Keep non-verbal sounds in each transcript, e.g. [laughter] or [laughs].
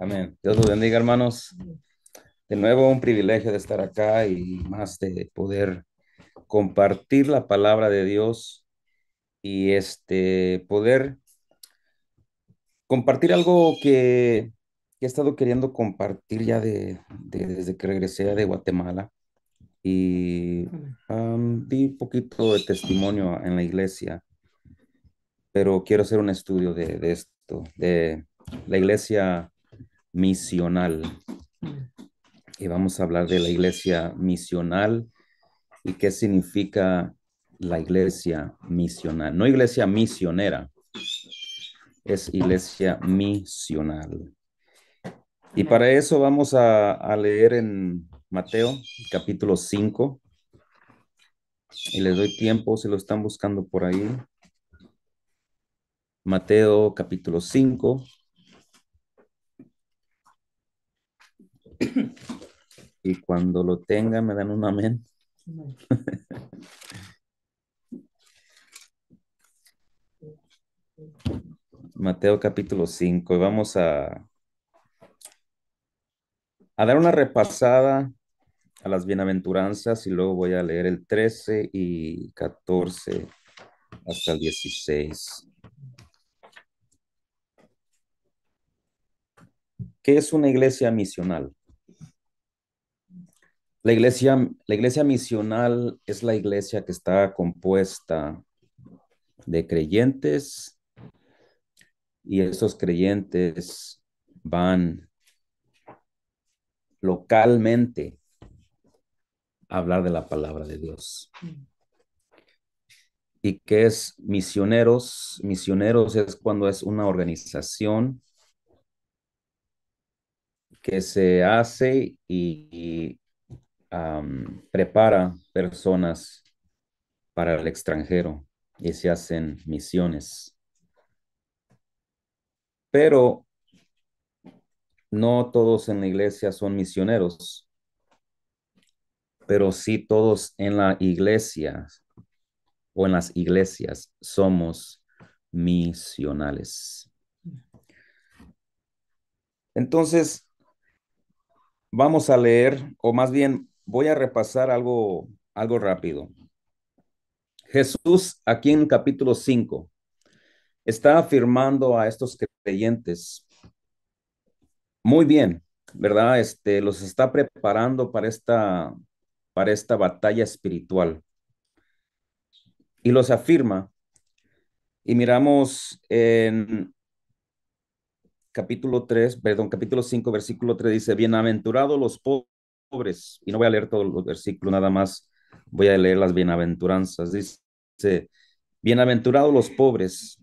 Amén. Dios los bendiga, hermanos. De nuevo, un privilegio de estar acá y más de poder compartir la palabra de Dios y este poder compartir algo que, he estado queriendo compartir ya desde que regresé de Guatemala y vi um, di un poquito de testimonio en la iglesia, pero quiero hacer un estudio de, de esto, de la iglesia misional. Y vamos a hablar de la iglesia misional y qué significa la iglesia misional. No iglesia misionera, es iglesia misional. Y para eso vamos a, leer en Mateo capítulo 5. Y les doy tiempo si lo están buscando por ahí. Mateo capítulo 5 [coughs] y cuando lo tenga me dan un amén. [laughs] Mateo capítulo 5 y vamos a, a dar una repasada a las bienaventuranzas y luego voy a leer el 13 y 14 hasta el 16. ¿Qué es una iglesia misional? La iglesia, la iglesia misional es la iglesia que está compuesta de creyentes y esos creyentes van localmente a hablar de la palabra de Dios. Mm. ¿Y qué es misioneros? Misioneros es cuando es una organización que se hace y prepara personas para el extranjero y se hacen misiones. Pero no todos en la iglesia son misioneros, pero sí todos en la iglesia o en las iglesias somos misionales. Entonces, vamos a leer, o más bien voy a repasar algo, algo rápido. Jesús aquí en capítulo 5 está afirmando a estos creyentes. Muy bien, ¿verdad? Este, los está preparando para esta, para esta batalla espiritual. Y los afirma. Y miramos en capítulo 3, perdón, capítulo 5, versículo 3 dice, bienaventurados los pobres y no voy a leer todo el versículo, nada más voy a leer las bienaventuranzas. Dice, bienaventurados los pobres,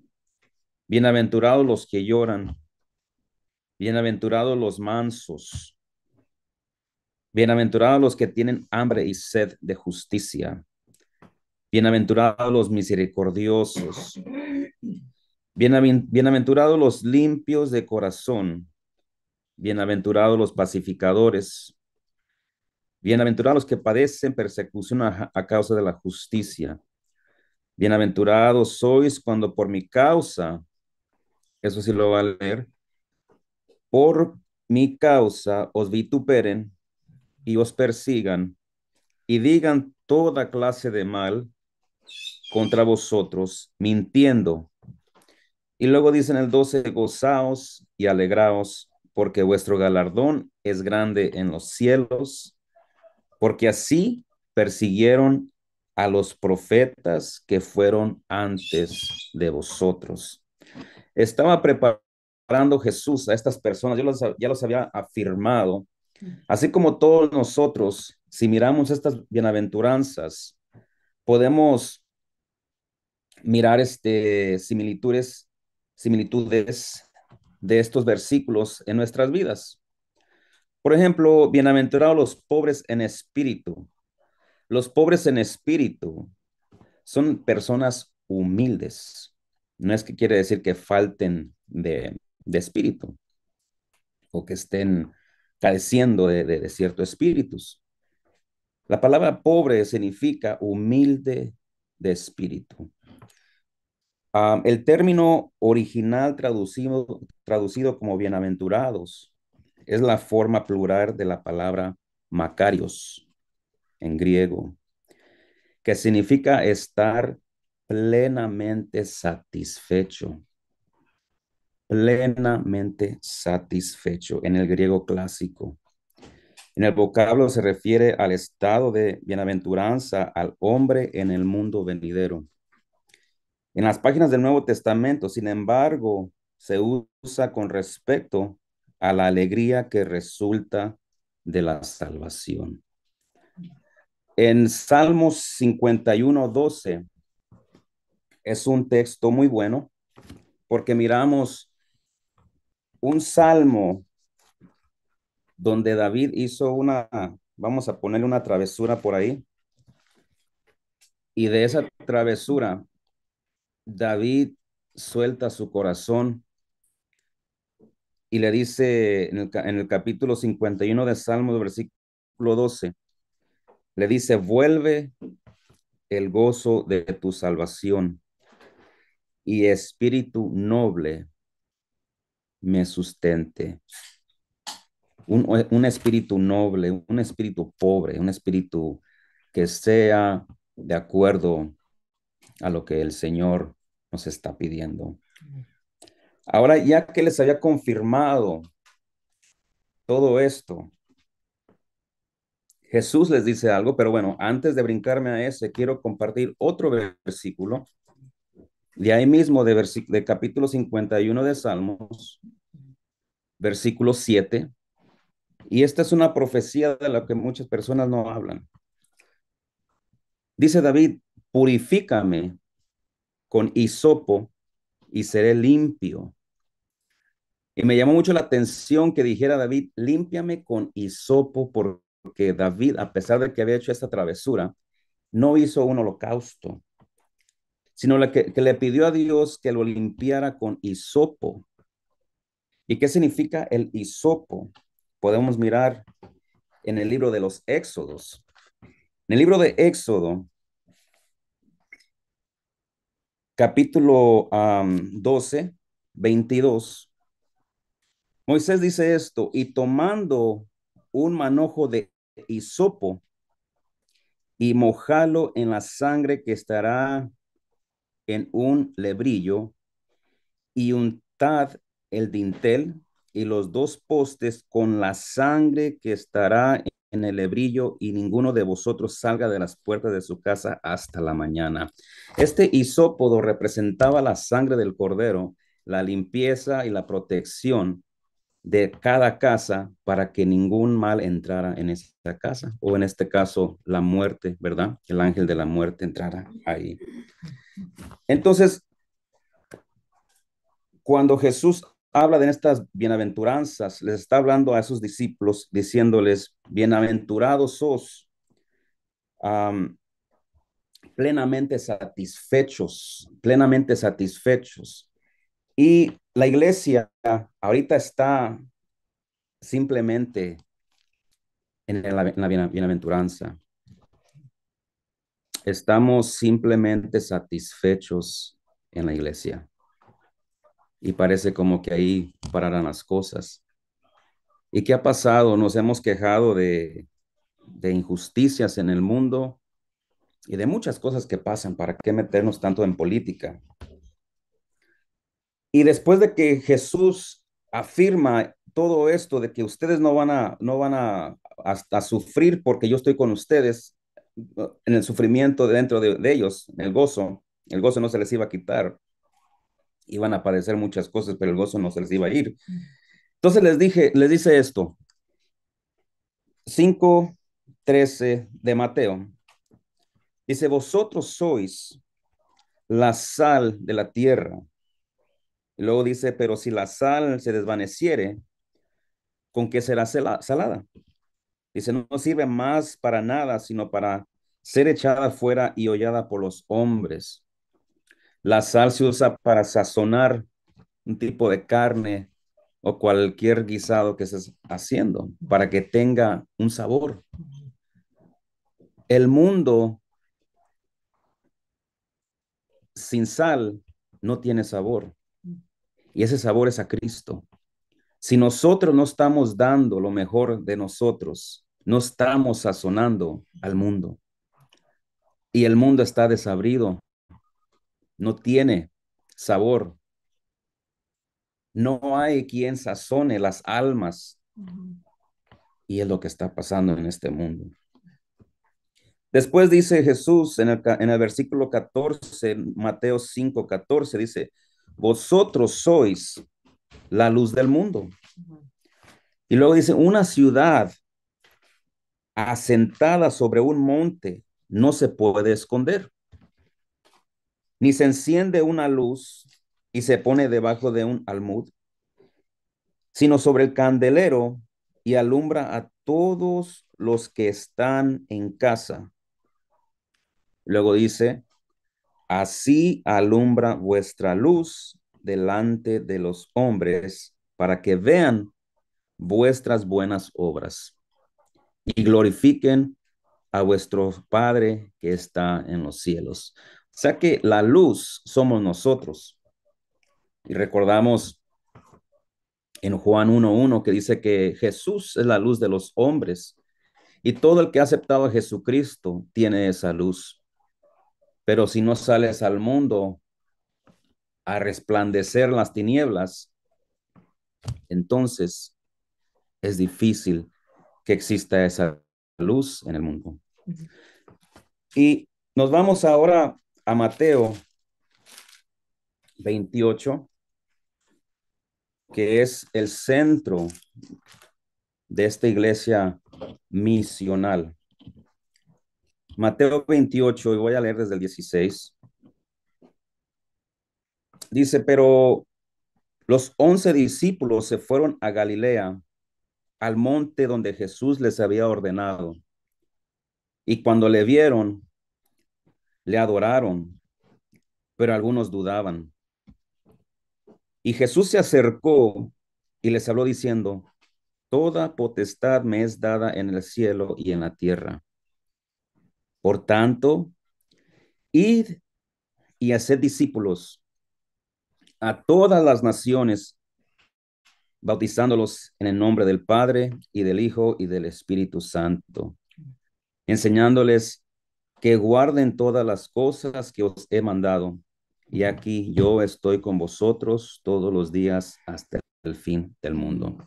bienaventurados los que lloran, bienaventurados los mansos, bienaventurados los que tienen hambre y sed de justicia, bienaventurados los misericordiosos, bienaventurados los limpios de corazón, bienaventurados los pacificadores, Bienaventurados los que padecen persecución a, causa de la justicia. Bienaventurados sois cuando por mi causa, eso sí lo va a leer, por mi causa os vituperen y os persigan y digan toda clase de mal contra vosotros, mintiendo. Y luego dice en el 12, gozaos y alegraos, porque vuestro galardón es grande en los cielos porque así persiguieron a los profetas que fueron antes de vosotros. Estaba preparando Jesús a estas personas, yo ya los había afirmado, así como todos nosotros, si miramos estas bienaventuranzas, podemos mirar este, similitudes, similitudes de estos versículos en nuestras vidas. Por ejemplo, bienaventurados los pobres en espíritu. Los pobres en espíritu son personas humildes. No es que quiere decir que falten de, espíritu o que estén careciendo de, de, ciertos espíritus. La palabra pobre significa humilde de espíritu. Ah, el término original traducido como bienaventurados es la forma plural de la palabra Macarios en griego, que significa estar plenamente satisfecho. Plenamente satisfecho en el griego clásico. En el vocablo se refiere al estado de bienaventuranza al hombre en el mundo venidero. En las páginas del Nuevo Testamento, sin embargo, se usa con respecto a la alegría que resulta de la salvación. En Salmos 51, 12, es un texto muy bueno porque miramos un salmo donde David hizo una, vamos a ponerle una travesura por ahí, y de esa travesura David suelta su corazón y le dice en el, capítulo 51 de Salmo, versículo 12, le dice, vuelve el gozo de tu salvación y espíritu noble me sustente. Un, eh, un, espíritu noble, un espíritu pobre, un espíritu que sea de acuerdo a lo que el Señor nos está pidiendo. Ahora ya que les había confirmado todo esto, Jesús les dice algo, pero bueno, antes de brincarme a ese, quiero compartir otro versículo de ahí mismo, de, de capítulo 51 de Salmos, versículo 7. Y esta es una profecía de la que muchas personas no hablan. Dice David, purifícame con hisopo y seré limpio. Y me llamó mucho la atención que dijera David, límpiame con hisopo, porque David, a pesar de que había hecho esta travesura, no hizo un holocausto, sino que, le pidió a Dios que lo limpiara con hisopo. ¿Y qué significa el hisopo? Podemos mirar en el libro de los Éxodos. En el libro de Éxodo, capítulo doce, 12, 22, Moisés dice esto, y tomando un manojo de hisopo y mojalo en la sangre que estará en un lebrillo y untad el dintel y los dos postes con la sangre que estará en el lebrillo y ninguno de vosotros salga de las puertas de su casa hasta la mañana. Este isópodo representaba la sangre del cordero, la limpieza y la protección de cada casa para que ningún mal entrara en esa casa, o en este caso, la muerte, ¿verdad? El ángel de la muerte entrara ahí. Entonces, cuando Jesús habla de estas bienaventuranzas, les está hablando a sus discípulos, diciéndoles, bienaventurados sos, plenamente satisfechos, plenamente satisfechos. Y la iglesia ahorita está simplemente en la, bienaventuranza. Estamos simplemente satisfechos en la iglesia. Y parece como que ahí pararán las cosas. ¿Y qué ha pasado? Nos hemos quejado de, de injusticias en el mundo y de muchas cosas que pasan. ¿Para qué meternos tanto en política? Y después de que Jesús afirma todo esto de que ustedes no van a, no van a, a, sufrir porque yo estoy con ustedes en el sufrimiento dentro de, ellos, en el gozo, el gozo no se les iba a quitar. Iban a aparecer muchas cosas, pero el gozo no se les iba a ir. Entonces les dije, les dice esto. 13 de Mateo. Dice, "Vosotros sois la sal de la tierra, Luego dice, pero si la sal se desvaneciere, ¿con qué será salada? Dice, no sirve más para nada, sino para ser echada fuera y hollada por los hombres. La sal se usa para sazonar un tipo de carne o cualquier guisado que estés haciendo para que tenga un sabor. El mundo sin sal no tiene sabor. Y ese sabor es a Cristo. Si nosotros no estamos dando lo mejor de nosotros, no estamos sazonando al mundo. Y el mundo está desabrido, no tiene sabor. No hay quien sazone las almas. Y es lo que está pasando en este mundo. Después dice Jesús en el, versículo 14, Mateo 5, 14, dice, vosotros sois la luz del mundo. Y luego dice, una ciudad asentada sobre un monte no se puede esconder, ni se enciende una luz y se pone debajo de un almud, sino sobre el candelero y alumbra a todos los que están en casa. Luego dice, Así alumbra vuestra luz delante de los hombres para que vean vuestras buenas obras y glorifiquen a vuestro Padre que está en los cielos. O sea que la luz somos nosotros. Y recordamos en Juan 1.1 que dice que Jesús es la luz de los hombres y todo el que ha aceptado a Jesucristo tiene esa luz. Pero si no sales al mundo a resplandecer las tinieblas, entonces es difícil que exista esa luz en el mundo. Y nos vamos ahora a Mateo 28, que es el centro de esta iglesia misional. Mateo 28, y voy a leer desde el 16. Dice, pero los once discípulos se fueron a Galilea, al monte donde Jesús les había ordenado. Y cuando le vieron, le adoraron, pero algunos dudaban. Y Jesús se acercó y les habló diciendo, Toda potestad me es dada en el cielo y en la tierra. Por tanto, id y haced discípulos a todas las naciones, bautizándolos en el nombre del Padre y del Hijo y del Espíritu Santo, enseñándoles que guarden todas las cosas que os he mandado. Y aquí yo estoy con vosotros todos los días hasta el fin del mundo.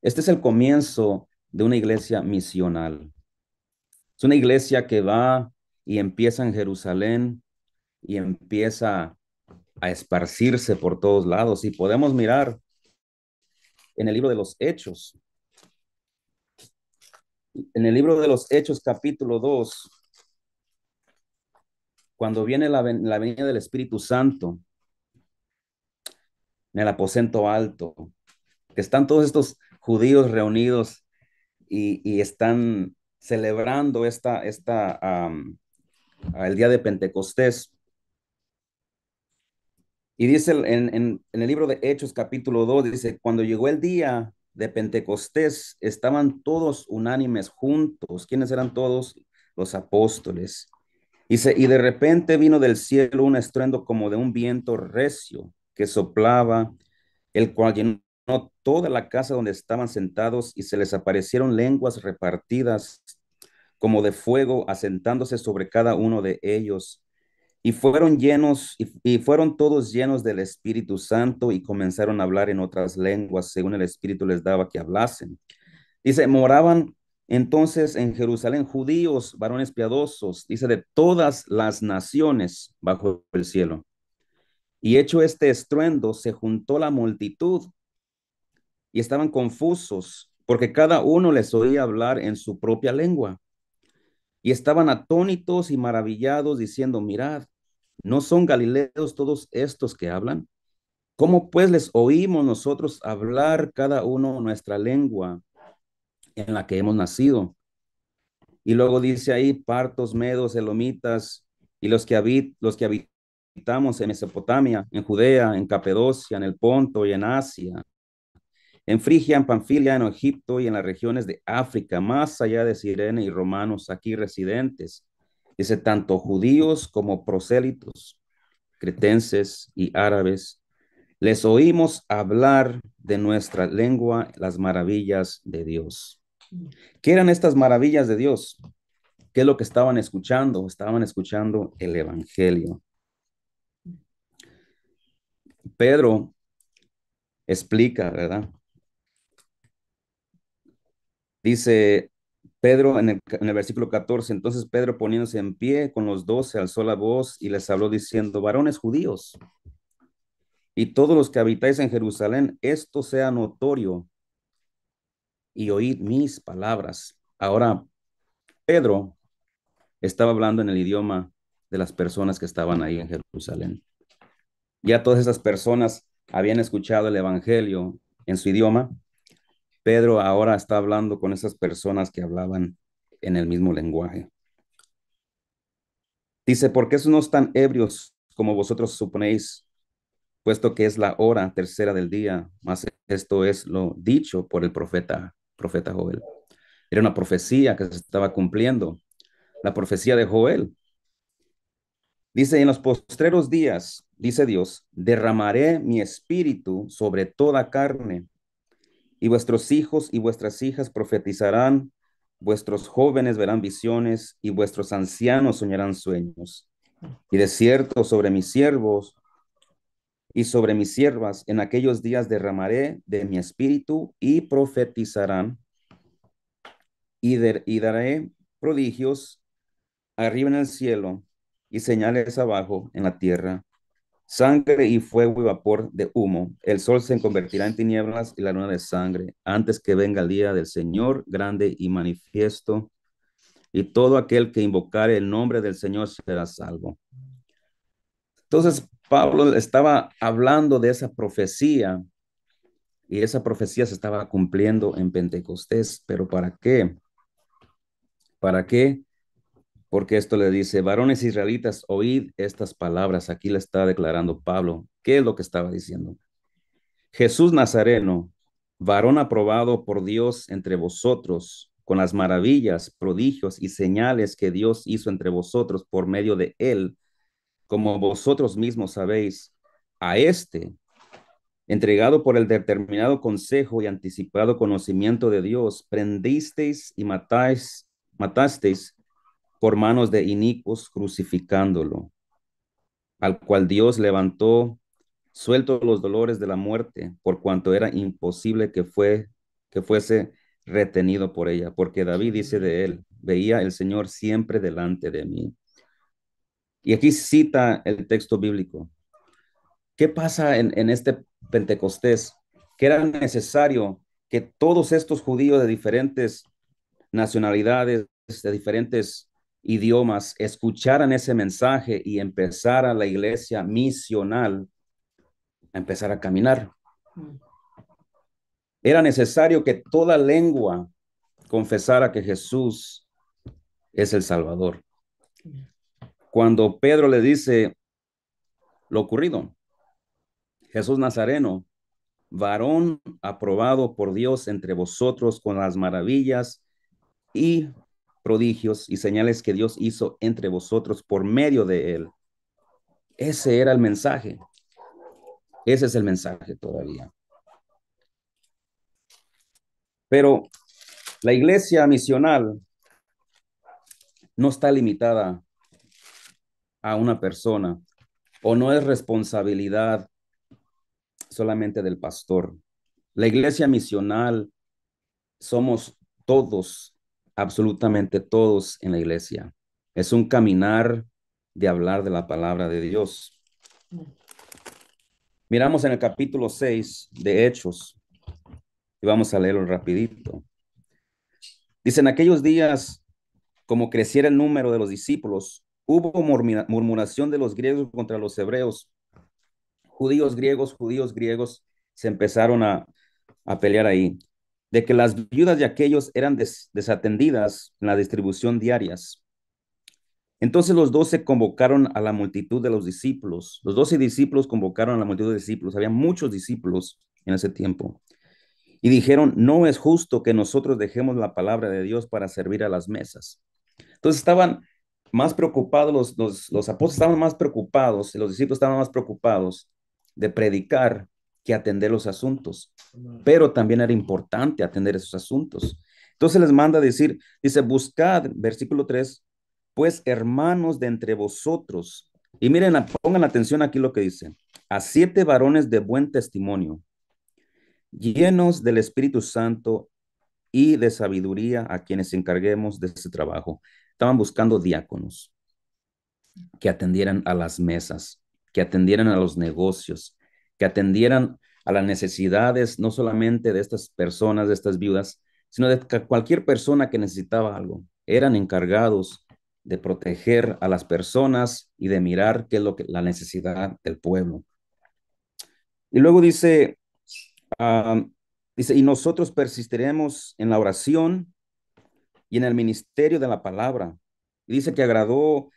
Este es el comienzo de una iglesia misional una iglesia que va y empieza en Jerusalén y empieza a esparcirse por todos lados. Y podemos mirar en el libro de los Hechos. En el libro de los Hechos capítulo 2, cuando viene la, la venida del Espíritu Santo en el aposento alto, que están todos estos judíos reunidos y, y están celebrando esta, esta, ah, el día de Pentecostés. Y dice en, el libro de Hechos capítulo 2, dice, cuando llegó el día de Pentecostés, estaban todos unánimes juntos. ¿Quiénes eran todos? Los apóstoles. Dice, y de repente vino del cielo un estruendo como de un viento recio que soplaba, el cual toda la casa donde estaban sentados y se les aparecieron lenguas repartidas como de fuego asentándose sobre cada uno de ellos. Y fueron llenos, y, fueron todos llenos del Espíritu Santo y comenzaron a hablar en otras lenguas según el Espíritu les daba que hablasen. Dice, moraban entonces en Jerusalén judíos, varones piadosos, dice, de todas las naciones bajo el cielo. Y hecho este estruendo, se juntó la multitud y estaban confusos porque cada uno les oía hablar en su propia lengua. Y estaban atónitos y maravillados diciendo, mirad, ¿no son galileos todos estos que hablan? ¿Cómo pues les oímos nosotros hablar cada uno nuestra lengua en la que hemos nacido? Y luego dice ahí, partos, medos, elomitas y los que, habit los que habitamos en Mesopotamia, en Judea, en Capedocia, en el Ponto y en Asia en Frigia, en Panfilia, en Egipto y en las regiones de África, más allá de Sirene y romanos aquí residentes. Dice, tanto judíos como prosélitos, cretenses y árabes, les oímos hablar de nuestra lengua las maravillas de Dios. ¿Qué eran estas maravillas de Dios? ¿Qué es lo que estaban escuchando? Estaban escuchando el Evangelio. Pedro explica, ¿verdad? Dice Pedro en el, versículo 14, entonces Pedro poniéndose en pie con los doce, alzó la voz y les habló diciendo, varones judíos, y todos los que habitáis en Jerusalén, esto sea notorio y oíd mis palabras. Ahora, Pedro estaba hablando en el idioma de las personas que estaban ahí en Jerusalén. Ya todas esas personas habían escuchado el Evangelio en su idioma Pedro ahora está hablando con esas personas que hablaban en el mismo lenguaje. Dice, porque qué no tan ebrios como vosotros suponéis, puesto que es la hora tercera del día, más esto es lo dicho por el profeta, profeta Joel. Era una profecía que se estaba cumpliendo, la profecía de Joel. Dice, en los postreros días, dice Dios, derramaré mi espíritu sobre toda carne y vuestros hijos y vuestras hijas profetizarán, vuestros jóvenes verán visiones y vuestros ancianos soñarán sueños. Y de cierto sobre mis siervos y sobre mis siervas en aquellos días derramaré de mi espíritu y profetizarán y, daré prodigios arriba en el cielo y señales abajo en la tierra Sangre y fuego y vapor de humo. El sol se convertirá en tinieblas y la luna de sangre, antes que venga el día del Señor grande y manifiesto. Y todo aquel que invocare el nombre del Señor será salvo. Entonces, Pablo estaba hablando de esa profecía y esa profecía se estaba cumpliendo en Pentecostés, pero ¿para qué? ¿Para qué porque esto le dice, varones israelitas, oíd estas palabras. Aquí le está declarando Pablo. ¿Qué es lo que estaba diciendo? Jesús Nazareno, varón aprobado por Dios entre vosotros, con las maravillas, prodigios y señales que Dios hizo entre vosotros por medio de él, como vosotros mismos sabéis, a este, entregado por el determinado consejo y anticipado conocimiento de Dios, prendisteis y matasteis por manos de inicuos crucificándolo, al cual Dios levantó suelto los dolores de la muerte, por cuanto era imposible que, fue, que fuese retenido por ella, porque David dice de él, veía el Señor siempre delante de mí. Y aquí cita el texto bíblico. ¿Qué pasa en, en este Pentecostés? Que era necesario que todos estos judíos de diferentes nacionalidades, de diferentes idiomas escucharan ese mensaje y empezara la iglesia misional a empezar a caminar. Mm. Era necesario que toda lengua confesara que Jesús es el Salvador. Cuando Pedro le dice lo ocurrido, Jesús Nazareno, varón aprobado por Dios entre vosotros con las maravillas y prodigios y señales que Dios hizo entre vosotros por medio de él. Ese era el mensaje. Ese es el mensaje todavía. Pero la iglesia misional no está limitada a una persona o no es responsabilidad solamente del pastor. La iglesia misional somos todos absolutamente todos en la iglesia. Es un caminar de hablar de la palabra de Dios. Miramos en el capítulo 6 de Hechos y vamos a leerlo rapidito. Dice, en aquellos días, como creciera el número de los discípulos, hubo murmuración de los griegos contra los hebreos. Judíos griegos, judíos griegos, se empezaron a, a pelear ahí de que las viudas de aquellos eran desatendidas en la distribución diarias. Entonces los doce convocaron a la multitud de los discípulos. Los doce discípulos convocaron a la multitud de discípulos. Había muchos discípulos en ese tiempo. Y dijeron, no es justo que nosotros dejemos la palabra de Dios para servir a las mesas. Entonces estaban más preocupados, los, los, los apóstoles estaban más preocupados, los discípulos estaban más preocupados de predicar que atender los asuntos, pero también era importante atender esos asuntos. Entonces les manda a decir, dice, buscad, versículo 3, pues hermanos de entre vosotros, y miren, pongan atención aquí lo que dice, a siete varones de buen testimonio, llenos del Espíritu Santo y de sabiduría, a quienes encarguemos de ese trabajo. Estaban buscando diáconos que atendieran a las mesas, que atendieran a los negocios, que atendieran a las necesidades no solamente de estas personas, de estas viudas, sino de cualquier persona que necesitaba algo. Eran encargados de proteger a las personas y de mirar qué es lo que, la necesidad del pueblo. Y luego dice, ah, dice, y nosotros persistiremos en la oración y en el ministerio de la palabra. Y dice que agradó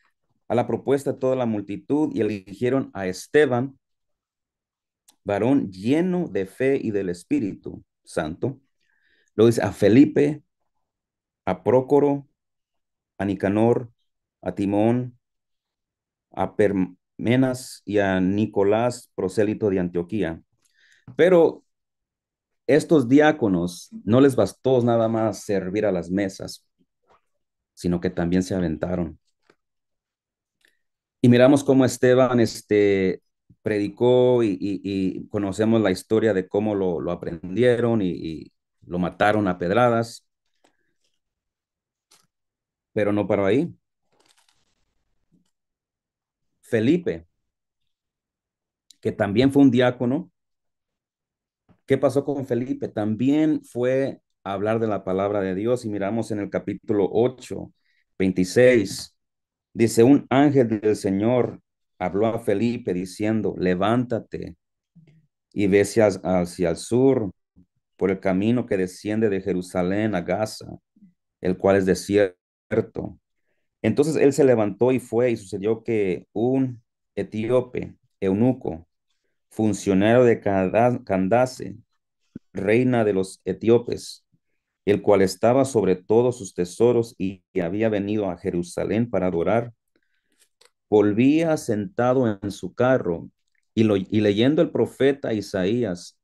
a la propuesta toda la multitud y eligieron a Esteban, varón lleno de fe y del Espíritu Santo. lo dice a Felipe, a Prócoro, a Nicanor, a Timón, a Permenas y a Nicolás, prosélito de Antioquía. Pero estos diáconos no les bastó nada más servir a las mesas, sino que también se aventaron. Y miramos cómo Esteban este, predicó y, conocemos la historia de cómo lo, aprendieron y, y, lo mataron a pedradas. Pero no paró ahí. Felipe, que también fue un diácono. ¿Qué pasó con Felipe? También fue a hablar de la palabra de Dios y miramos en el capítulo 8, 26. Dice, un ángel del Señor habló a Felipe diciendo, levántate y ve hacia el sur por el camino que desciende de Jerusalén a Gaza, el cual es desierto. Entonces él se levantó y fue, y sucedió que un etíope, eunuco, funcionario de Candace, reina de los etíopes, el cual estaba sobre todos sus tesoros y había venido a Jerusalén para adorar, volvía sentado en su carro y, leyendo el profeta Isaías.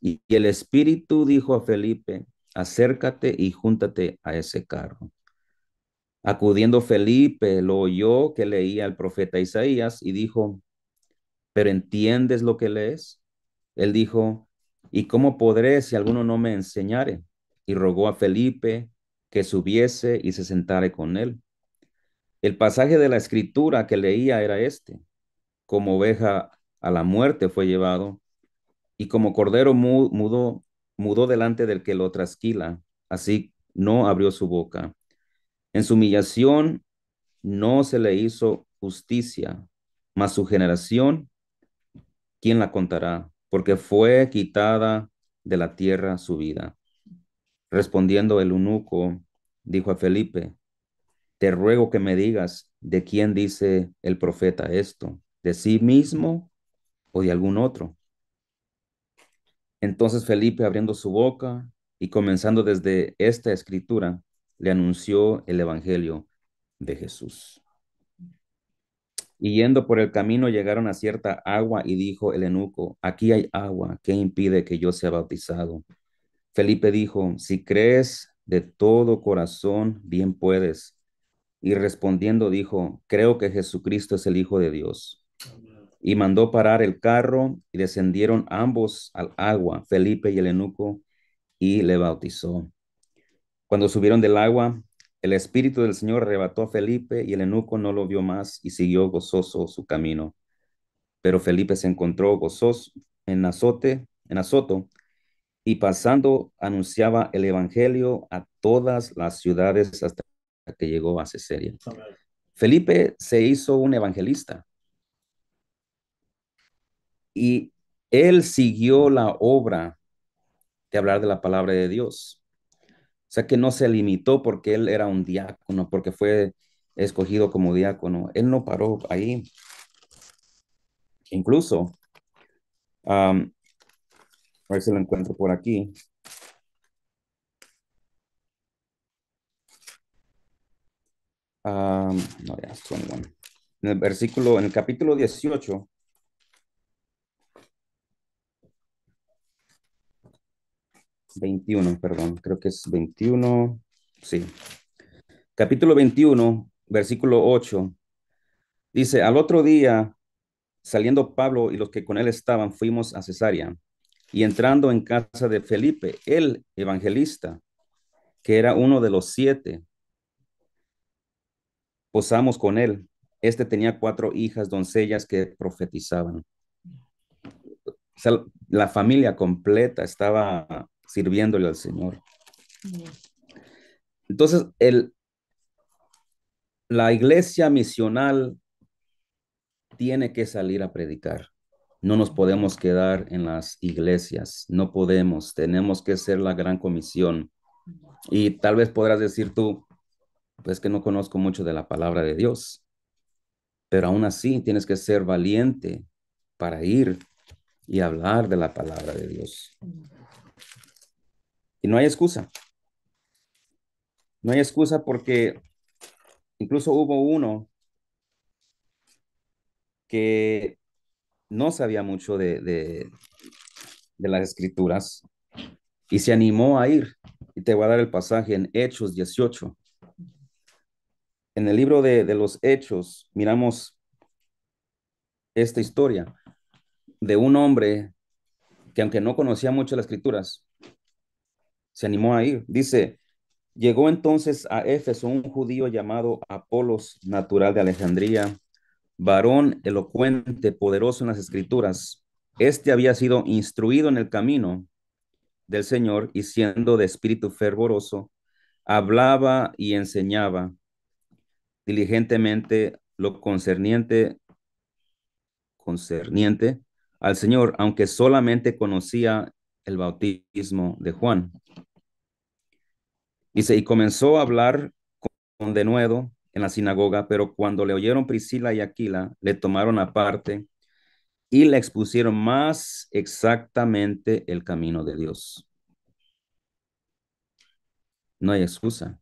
Y, el Espíritu dijo a Felipe, acércate y júntate a ese carro. Acudiendo Felipe, lo oyó que leía el profeta Isaías y dijo, ¿pero entiendes lo que lees? Él dijo, ¿y cómo podré si alguno no me enseñare? Y rogó a Felipe que subiese y se sentare con él. El pasaje de la escritura que leía era este. Como oveja a la muerte fue llevado y como cordero mudó, mudó delante del que lo trasquila. Así no abrió su boca. En su humillación no se le hizo justicia, mas su generación, ¿quién la contará? Porque fue quitada de la tierra su vida. Respondiendo el eunuco, dijo a Felipe, te ruego que me digas de quién dice el profeta esto, de sí mismo o de algún otro. Entonces Felipe, abriendo su boca y comenzando desde esta escritura, le anunció el Evangelio de Jesús. Y yendo por el camino llegaron a cierta agua y dijo el enuco, aquí hay agua, ¿qué impide que yo sea bautizado? Felipe dijo, si crees de todo corazón, bien puedes. Y respondiendo dijo, creo que Jesucristo es el Hijo de Dios. Y mandó parar el carro y descendieron ambos al agua, Felipe y el eunuco, y le bautizó. Cuando subieron del agua, el Espíritu del Señor arrebató a Felipe y el eunuco no lo vio más y siguió gozoso su camino. Pero Felipe se encontró gozoso en azote, en azoto, y pasando anunciaba el evangelio a todas las ciudades hasta que llegó a Cesarea. Felipe se hizo un evangelista y él siguió la obra de hablar de la palabra de Dios. O sea que no se limitó porque él era un diácono, porque fue escogido como diácono. Él no paró ahí. Incluso, a ver si lo encuentro por aquí. Ah, en el versículo, en el capítulo 18. 21, perdón, creo que es 21, sí. Capítulo 21, versículo 8, dice, al otro día, saliendo Pablo y los que con él estaban, fuimos a Cesarea y entrando en casa de Felipe, el evangelista, que era uno de los siete, posamos con él. Este tenía cuatro hijas doncellas que profetizaban. la familia completa estaba sirviéndole al Señor. Entonces, el, la iglesia misional tiene que salir a predicar. No nos podemos quedar en las iglesias, no podemos, tenemos que ser la gran comisión. Y tal vez podrás decir tú, pues que no conozco mucho de la palabra de Dios. Pero aún así tienes que ser valiente para ir y hablar de la palabra de Dios. Y no hay excusa. No hay excusa porque incluso hubo uno que no sabía mucho de, de las escrituras y se animó a ir. Y te voy a dar el pasaje en Hechos 18 en el libro de, los Hechos miramos esta historia de un hombre que aunque no conocía mucho las escrituras, se animó a ir. Dice, llegó entonces a Éfeso un judío llamado Apolos, natural de Alejandría, varón elocuente, poderoso en las escrituras. Este había sido instruido en el camino del Señor y siendo de espíritu fervoroso, hablaba y enseñaba diligentemente lo concerniente, concerniente al Señor, aunque solamente conocía el bautismo de Juan. Dice, y comenzó a hablar con denuedo en la sinagoga, pero cuando le oyeron Priscila y Aquila, le tomaron aparte y le expusieron más exactamente el camino de Dios. No hay excusa.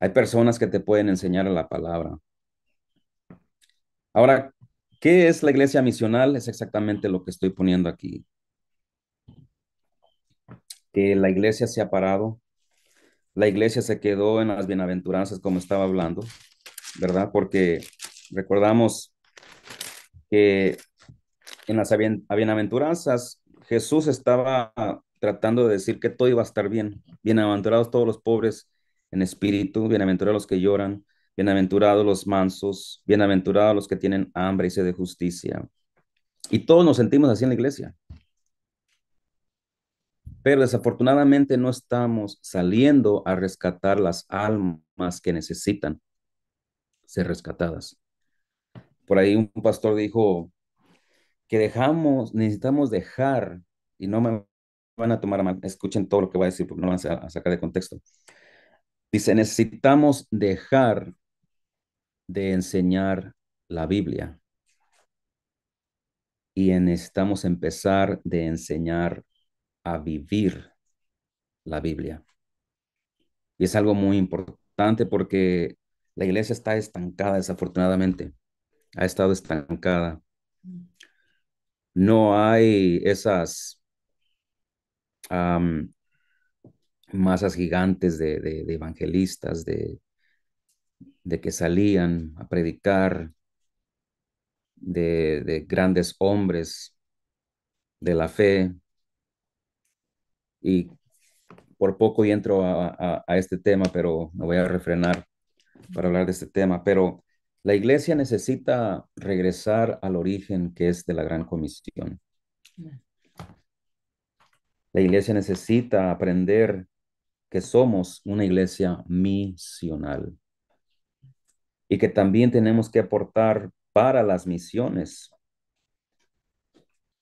Hay personas que te pueden enseñar la palabra. Ahora, ¿qué es la iglesia misional? Es exactamente lo que estoy poniendo aquí. Que la iglesia se ha parado, la iglesia se quedó en las bienaventuranzas como estaba hablando, ¿verdad? Porque recordamos que en las bienaventuranzas Jesús estaba tratando de decir que todo iba a estar bien, bienaventurados todos los pobres en espíritu, bienaventurados los que lloran, bienaventurados los mansos, bienaventurados los que tienen hambre y sed de justicia. Y todos nos sentimos así en la iglesia. Pero desafortunadamente no estamos saliendo a rescatar las almas que necesitan ser rescatadas. Por ahí un pastor dijo que dejamos, necesitamos dejar, y no me van a tomar mal, escuchen todo lo que voy a decir porque no van a sacar de contexto Dice, necesitamos dejar de enseñar la Biblia y necesitamos empezar de enseñar a vivir la Biblia. Y es algo muy importante porque la iglesia está estancada, desafortunadamente. Ha estado estancada. Mm. No hay esas masas gigantes de, evangelistas, de, de, que salían a predicar, de, grandes hombres de la fe. Y por poco y entro a, a este tema, pero me voy a refrenar para hablar de este tema. Pero la iglesia necesita regresar al origen que es de la gran comisión. Mm. La iglesia necesita aprender que somos una iglesia misional y que también tenemos que aportar para las misiones,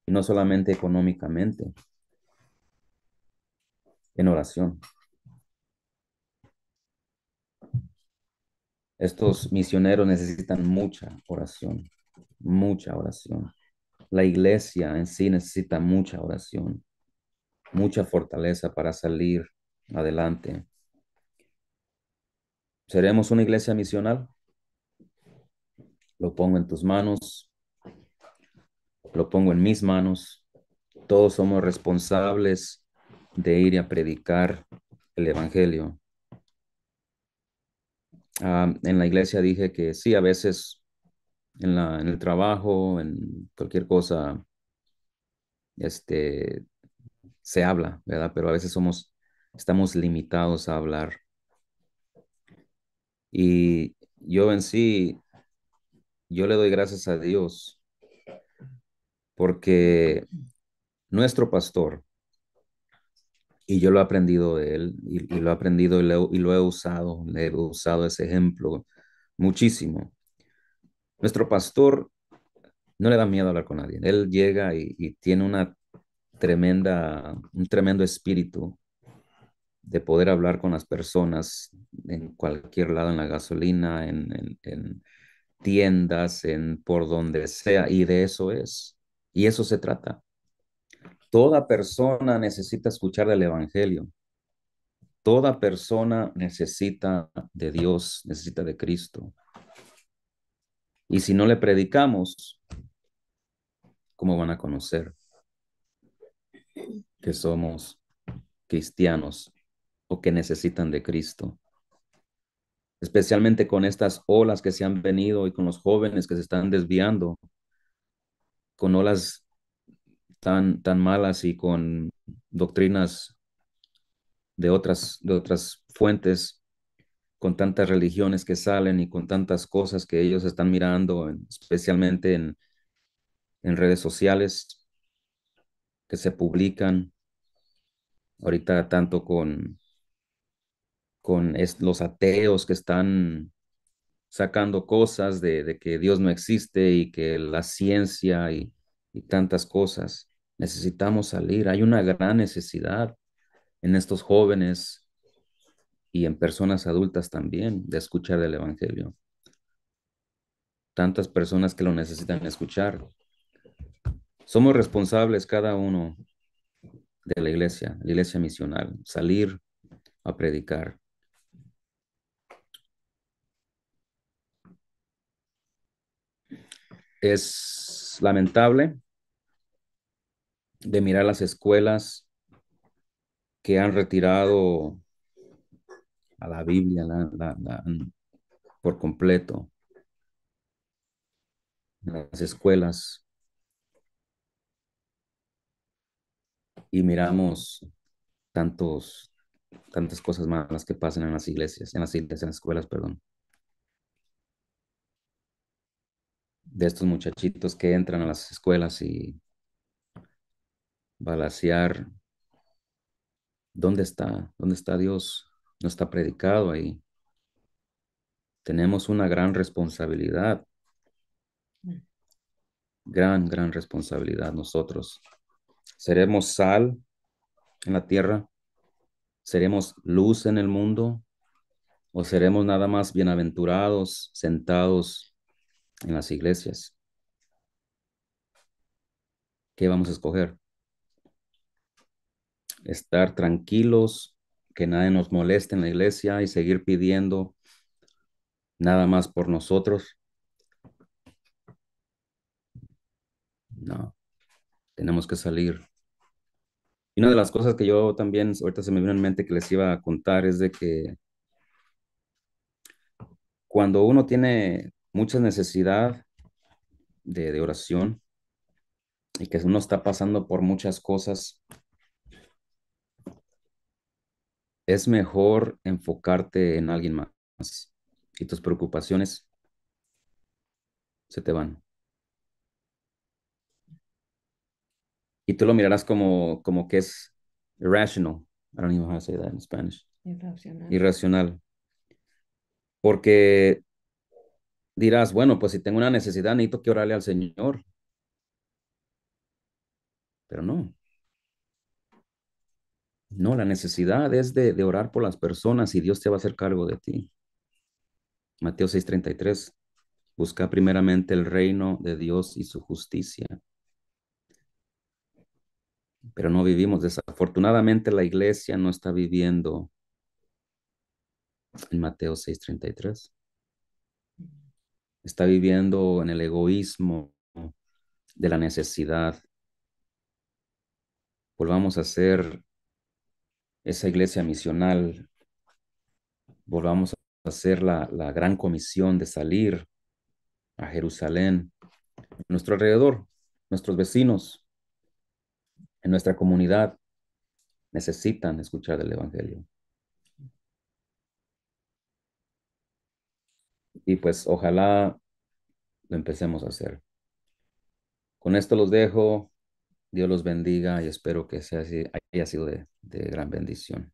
y no solamente económicamente, en oración. Estos misioneros necesitan mucha oración, mucha oración. La iglesia en sí necesita mucha oración, mucha fortaleza para salir Adelante. ¿Seremos una iglesia misional? Lo pongo en tus manos, lo pongo en mis manos. Todos somos responsables de ir a predicar el Evangelio. Ah, en la iglesia dije que sí, a veces en, en el trabajo, en cualquier cosa, este, se habla, ¿verdad? Pero a veces somos estamos limitados a hablar. Y yo en sí, yo le doy gracias a Dios porque nuestro pastor, y yo lo he aprendido de él, y, lo he aprendido y lo, he usado, le he usado ese ejemplo muchísimo. Nuestro pastor no le da miedo hablar con nadie. Él llega y, y tiene una tremenda, un tremendo espíritu de poder hablar con las personas en cualquier lado, en la gasolina, en, tiendas, en por donde sea, y de eso es. Y eso se trata. Toda persona necesita escuchar el Evangelio. Toda persona necesita de Dios, necesita de Cristo. Y si no le predicamos, ¿cómo van a conocer que somos cristianos o que necesitan de Cristo. Especialmente con estas olas que se han venido y con los jóvenes que se están desviando, con olas tan, tan malas y con doctrinas de otras, de otras fuentes, con tantas religiones que salen y con tantas cosas que ellos están mirando, especialmente en, en redes sociales que se publican ahorita tanto con con los ateos que están sacando cosas de, que Dios no existe y que la ciencia y tantas cosas. Necesitamos salir. Hay una gran necesidad en estos jóvenes y en personas adultas también de escuchar el Evangelio. Tantas personas que lo necesitan escuchar. Somos responsables cada uno de la iglesia, la iglesia misional, salir a predicar. es lamentable de mirar las escuelas que han retirado a la Biblia por completo. Las escuelas. Y miramos tantos, tantas cosas malas que pasan en las iglesias, en las iglesias, en las escuelas, perdón. de estos muchachitos que entran a las escuelas y balasear. ¿Dónde está? ¿Dónde está Dios? No está predicado ahí. Tenemos una gran responsabilidad. Gran, gran responsabilidad nosotros. Seremos sal en la tierra. Seremos luz en el mundo. O seremos nada más bienaventurados, sentados en las iglesias. ¿Qué vamos a escoger? Estar tranquilos, que nadie nos moleste en la iglesia y seguir pidiendo nada más por nosotros. No, tenemos que salir. Y una de las cosas que yo también ahorita se me vino en mente que les iba a contar es de que cuando uno tiene mucha necesidad de, oración y que uno está pasando por muchas cosas, es mejor enfocarte en alguien más y tus preocupaciones se te van. Y tú lo mirarás como, como que es irrational. I don't even know how to say that in Spanish. Irracional. Irracional. Porque dirás, bueno, pues si tengo una necesidad, necesito que orarle al Señor. Pero no. No, la necesidad es de, orar por las personas y Dios te va a hacer cargo de ti. Mateo 6:33, busca primeramente el reino de Dios y su justicia. Pero no vivimos, desafortunadamente la iglesia no está viviendo en Mateo 6:33 está viviendo en el egoísmo de la necesidad. Volvamos a ser esa iglesia misional, volvamos a hacer la, gran comisión de salir a Jerusalén, nuestro alrededor, nuestros vecinos, en nuestra comunidad, necesitan escuchar el Evangelio. y pues ojalá lo empecemos a hacer. Con esto los dejo. Dios los bendiga y espero que sea así, haya sido de, de gran bendición.